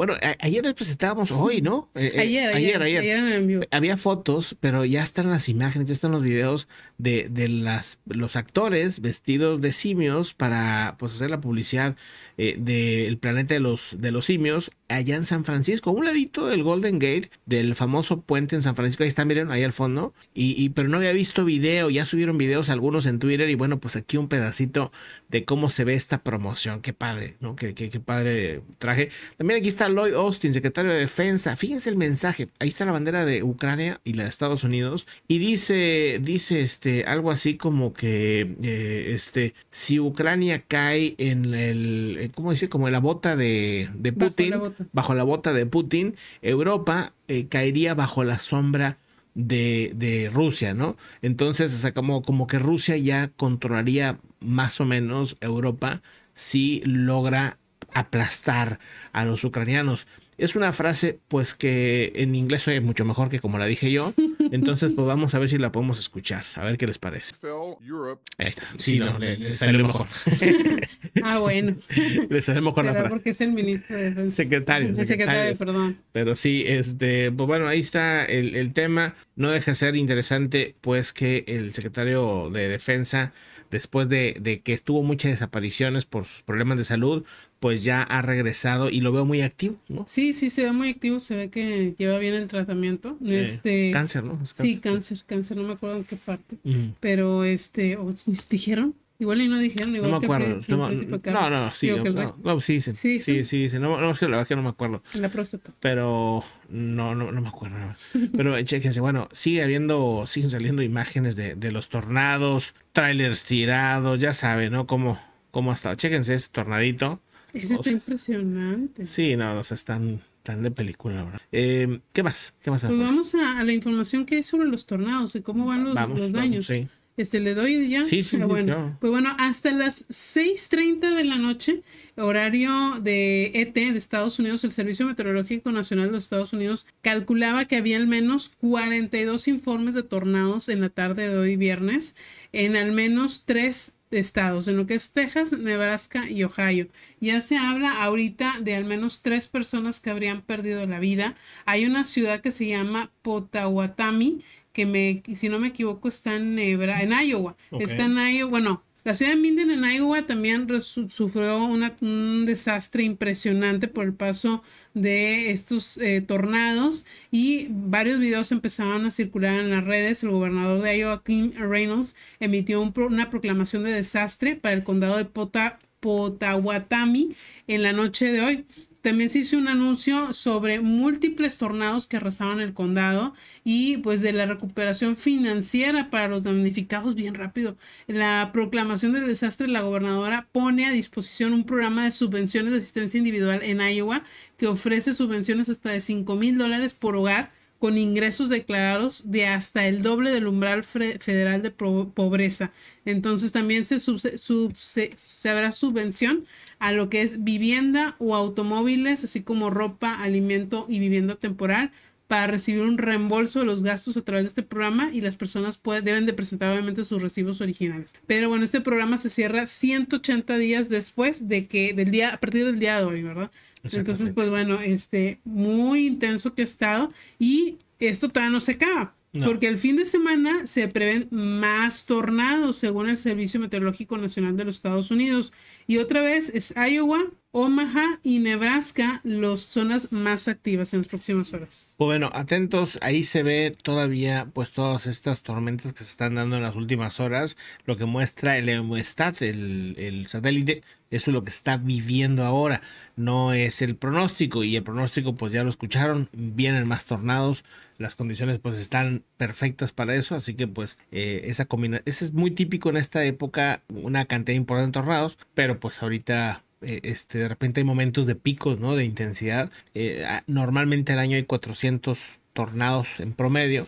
Bueno, ayer les presentábamos hoy, ¿no? Eh, eh, ayer, ayer, ayer, Había fotos, pero ya están las imágenes, ya están los videos de, de las, los actores vestidos de simios para pues, hacer la publicidad eh, del planeta de los, de los simios, allá en San Francisco, un ladito del Golden Gate, del famoso puente en San Francisco. Ahí están, miren, ahí al fondo. Y, pero no había visto video, ya subieron videos algunos en Twitter. Y bueno, pues aquí un pedacito de cómo se ve esta promoción. Qué padre, ¿no? Qué, qué, padre traje. También aquí está Lloyd Austin, secretario de Defensa. Fíjense el mensaje. Ahí está la bandera de Ucrania y la de Estados Unidos. Y dice, dice este, algo así como que, eh, este, si Ucrania cae en el ¿cómo decir? Como la bota de, Putin, bajo la bota. de Putin, Europa eh, caería bajo la sombra de, Rusia, ¿no? Entonces, o sea, como, como que Rusia ya controlaría más o menos Europa si logra aplastar a los ucranianos. Es una frase, pues, que en inglés es mucho mejor que como la dije yo. Entonces, pues vamos a ver si la podemos escuchar, a ver qué les parece. Ahí está. Sí, no, le, le mejor. ah, bueno. Le salió mejor la frase. Porque es el ministro de Defensa. Secretario, secretario. secretario, perdón. Pero sí, este, pues bueno, ahí está el, tema. No deja de ser interesante, pues, que el secretario de Defensa después de, de, que tuvo muchas desapariciones por sus problemas de salud, pues ya ha regresado y lo veo muy activo, ¿no? Sí, sí, se ve muy activo, se ve que lleva bien el tratamiento. Eh, este, cáncer, ¿no? Sí, cáncer, cáncer, no me acuerdo en qué parte, pero este, dijeron, Igual y no dijeron, igual no me acuerdo. no, no, no, sí, sí Sí, sí, sí, sí No, no, es la verdad que no me acuerdo. La próstata. Pero no, no, no me acuerdo. Pero eh, chequense, bueno, sigue habiendo, siguen saliendo imágenes de, los tornados, trailers tirados, ya saben, ¿no? Cómo, cómo ha estado. Chequense este tornadito. Eso está impresionante. Sí, no, o sea, están tan de película, la verdad. Em, ¿Qué más? ¿Qué más? Pues vamos a, la información que hay sobre los tornados y cómo van los, daños. Vamos, sí. Este, ¿Le doy ya? Sí, sí, bueno, Pues bueno, hasta las 6.30 de la noche, horario de ET de Estados Unidos, el Servicio Meteorológico Nacional de los Estados Unidos calculaba que había al menos 42 informes de tornados en la tarde de hoy viernes en al menos tres estados, en lo que es Texas, Nebraska y Ohio. Ya se habla ahorita de al menos tres personas que habrían perdido la vida. Hay una ciudad que se llama Potawatami que me, si no me equivoco, está en, en Iowa. Está en Iowa, bueno, la ciudad de Minden en Iowa también sufrió un desastre impresionante por el paso de estos eh, tornados y varios videos empezaron a circular en las redes. El gobernador de Iowa, Kim Reynolds, emitió una proclamación de desastre para el condado de Pota, Potawatomi en la noche de hoy. También se hizo un anuncio sobre múltiples tornados que arrasaron el condado y pues de la recuperación financiera para los damnificados bien rápido. La proclamación del desastre, la gobernadora pone a disposición un programa de subvenciones de asistencia individual en Iowa que ofrece subvenciones hasta de 5 mil dólares por hogar con ingresos declarados de hasta el doble del umbral federal de pobreza. Entonces también se, se habrá subvención a lo que es vivienda o automóviles, así como ropa, alimento y vivienda temporal para recibir un reembolso de los gastos a través de este programa y las personas deben de presentar obviamente sus recibos originales. Pero bueno, este programa se cierra 180 días después de que del día a partir del día de hoy, ¿verdad? Entonces, pues bueno, este muy intenso que ha estado y esto todavía no se acaba. Porque el fin de semana se prevén más tornados, según el Servicio Meteorológico Nacional de los Estados Unidos. Y otra vez es Iowa, Omaha y Nebraska las zonas más activas en las próximas horas. Pues bueno, atentos, ahí se ve todavía pues todas estas tormentas que se están dando en las últimas horas, lo que muestra el Eumestat, el, satélite, eso es lo que está viviendo ahora, no es el pronóstico y el pronóstico pues ya lo escucharon, vienen más tornados, las condiciones pues están perfectas para eso, así que pues eh, esa combinación, ese es muy típico en esta época, una cantidad importante de tornados, pero pues ahorita eh, este, de repente hay momentos de picos, ¿no? De intensidad. Eh, normalmente al año hay 400 tornados en promedio.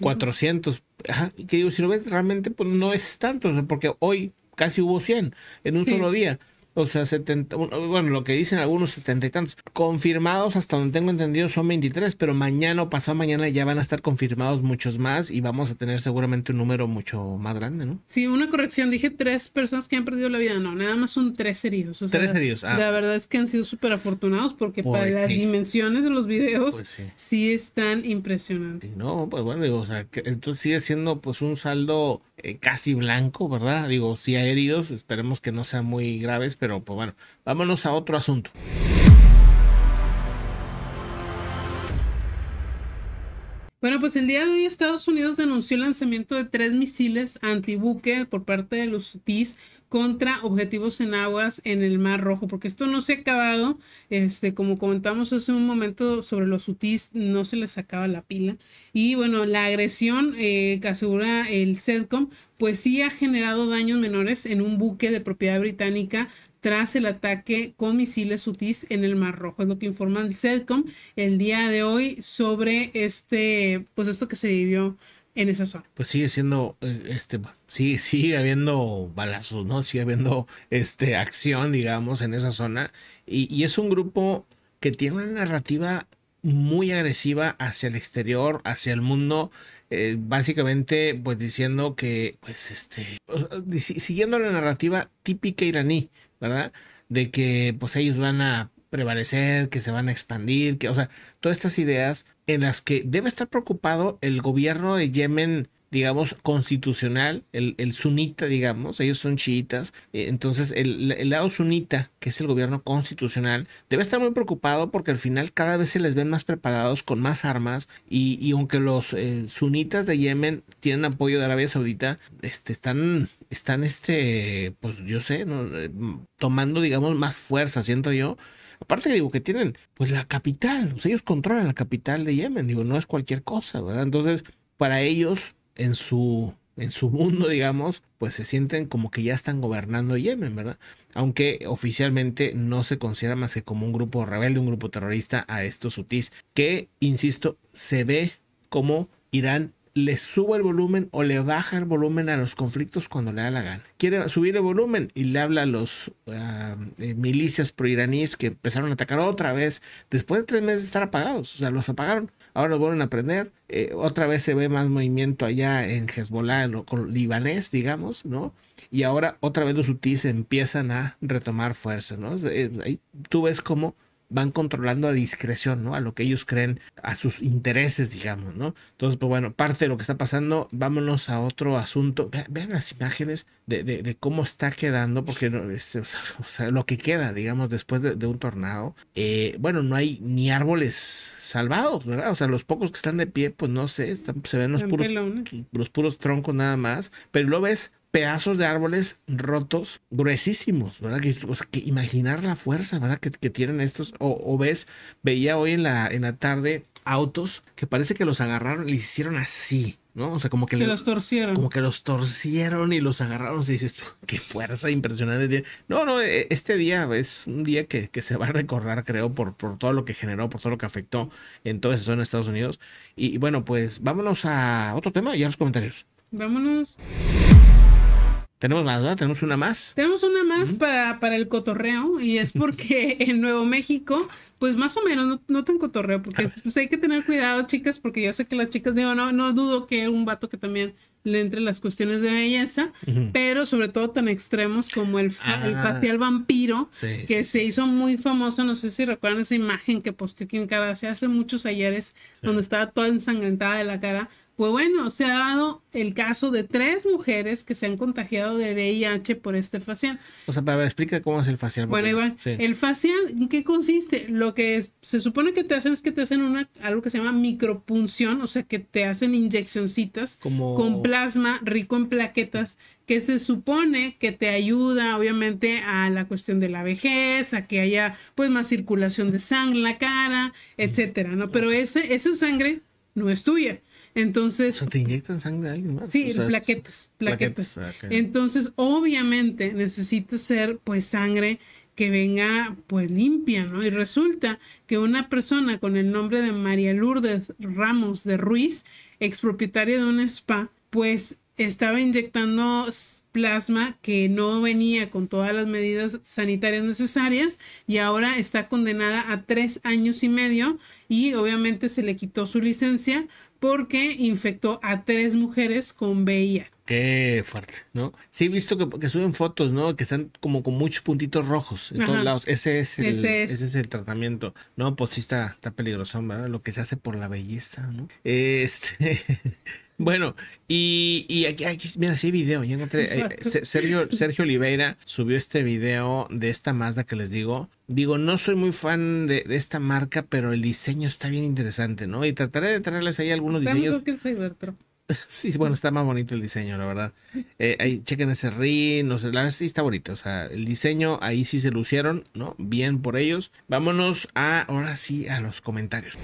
400. que digo, si lo ves realmente, pues no es tanto, porque hoy casi hubo 100 en un solo día. O sea, 70, bueno, lo que dicen algunos setenta y tantos. Confirmados, hasta donde tengo entendido, son 23, pero mañana o pasado mañana ya van a estar confirmados muchos más y vamos a tener seguramente un número mucho más grande, ¿no? Sí, una corrección, dije tres personas que han perdido la vida, no, nada más son tres heridos. tres heridos, ah. La verdad es que han sido súper afortunados porque para las dimensiones de los videos pues sí. están impresionantes. no, pues bueno, digo, o sea, que esto sigue siendo pues un saldo eh, casi blanco, ¿verdad? Digo, si hay heridos, esperemos que no sean muy graves pero pues bueno, vámonos a otro asunto. Bueno, pues el día de hoy Estados Unidos denunció el lanzamiento de tres misiles antibuque por parte de los UTIs contra objetivos en aguas en el Mar Rojo, porque esto no se ha acabado, este, como comentamos hace un momento sobre los UTIs, no se les acaba la pila. Y bueno, la agresión que eh, asegura el SEDCOM, pues sí ha generado daños menores en un buque de propiedad británica tras el ataque con misiles sutis en el Mar Rojo. Es lo que informa el CEDCOM el día de hoy sobre este, pues esto que se vivió en esa zona. Pues sigue siendo, eh, este, sigue habiendo balazos, ¿no? Sigue habiendo, este, acción, digamos, en esa zona. Y, es un grupo que tiene una narrativa muy agresiva hacia el exterior, hacia el mundo, eh, básicamente pues diciendo que, pues este, siguiendo la narrativa típica iraní, ¿verdad? De que pues ellos van a prevalecer, que se van a expandir, que, o sea, todas estas ideas en las que debe estar preocupado el gobierno de Yemen digamos, constitucional, el, sunita, digamos, ellos son chiitas, eh, entonces el, lado sunita, que es el gobierno constitucional, debe estar muy preocupado porque al final cada vez se les ven más preparados con más armas y, aunque los eh, sunitas de Yemen tienen apoyo de Arabia Saudita, este, están, están, este, pues yo sé, eh, tomando, digamos, más fuerza, siento yo. Aparte digo que tienen pues la capital, ellos controlan la capital de Yemen, digo, no es cualquier cosa, ¿verdad? Entonces, para ellos en su, en su mundo, digamos, pues se sienten como que ya están gobernando Yemen, ¿verdad? Aunque oficialmente no se considera más que como un grupo rebelde, un grupo terrorista a estos UTIs, que, insisto, se ve como Irán le sube el volumen o le baja el volumen a los conflictos cuando le da la gana. Quiere subir el volumen y le habla a los milicias ah, eh, milicias proiraníes que empezaron a atacar otra vez después de tres meses de estar apagados. O sea, los apagaron ahora lo vuelven a aprender. Eh, otra vez se ve más movimiento allá en Hezbollah, lo, con libanés, digamos, ¿no? Y ahora otra vez los UTIs empiezan a retomar fuerza, ¿no? Eh, tú ves cómo van controlando a discreción, ¿no? A lo que ellos creen, a sus intereses, digamos, ¿no? Entonces, pues bueno, parte de lo que está pasando, vámonos a otro asunto. Vean, las imágenes de, de, cómo está quedando, porque este, o sea, lo que queda, digamos, después de, un tornado, eh, bueno, no hay ni árboles salvados, ¿verdad? O sea, los pocos que están de pie, pues no sé, se ven los puros, los puros troncos nada más, pero lo ves pedazos de árboles rotos, gruesísimos, ¿verdad? Que, que imaginar la fuerza, ¿verdad? Que, tienen estos, o, ves, veía hoy en la, en la tarde autos que parece que los agarraron y les hicieron así, ¿no? O sea, como que, los torcieron. Como que los torcieron y los agarraron. Y dices, qué fuerza impresionante No, no, e, este día es un día que, que, se va a recordar, creo, por, por todo lo que generó, por todo lo que afectó en toda esa zona de Estados Unidos. Y, y bueno, pues vámonos a otro tema y a los comentarios. Vámonos. Tenemos más, Tenemos una más. Tenemos una más para, para el cotorreo y es porque en Nuevo México, pues más o menos, no, tan cotorreo, porque pues hay que tener cuidado, chicas, porque yo sé que las chicas, digo, no, no dudo que un vato que también le entre las cuestiones de belleza, pero sobre todo tan extremos como el, el ah. facial vampiro, que se hizo muy famoso, no sé si recuerdan esa imagen que posteó Kim Kardashian hace muchos ayeres, donde estaba toda ensangrentada de la cara, pues bueno, se ha dado el caso de tres mujeres que se han contagiado de VIH por este facial. O sea, para ver, explica cómo es el facial. Bueno, Iván, el facial, ¿en qué consiste? Lo que se supone que te hacen es que te hacen una, algo que se llama micropunción, o sea, que te hacen inyeccioncitas con plasma rico en plaquetas que se supone que te ayuda obviamente a la cuestión de la vejez, a que haya pues más circulación de sangre en la cara, etcétera, ¿no? Pero ese, esa sangre no es tuya entonces. te inyectan sangre a alguien más. Sí, plaquetas, plaquetas. Ah, Entonces, obviamente, necesita ser pues sangre que venga pues limpia, ¿no? Y resulta que una persona con el nombre de María Lourdes Ramos de Ruiz, expropietaria de un spa, pues estaba inyectando plasma que no venía con todas las medidas sanitarias necesarias y ahora está condenada a tres años y medio y obviamente se le quitó su licencia porque infectó a tres mujeres con BIA. Qué fuerte, ¿no? Sí, he visto que, suben fotos, ¿no? Que están como con muchos puntitos rojos en todos lados. Ese es, el, el tratamiento. No, pues sí está, está peligroso, ¿verdad? Lo que se hace por la belleza, ¿no? Este. Bueno, y, aquí, mira, sí hay video, ya encontré. Eh, Sergio, Sergio Oliveira subió este video de esta Mazda que les digo. Digo, no soy muy fan de, esta marca, pero el diseño está bien interesante, ¿no? Y trataré de traerles ahí algunos diseños. que Sí, bueno, está más bonito el diseño, la verdad. Eh, ahí chequen ese rin no sé, la verdad sí está bonito. O sea, el diseño ahí sí se lucieron, ¿no? Bien por ellos. Vámonos a, ahora sí, a los comentarios.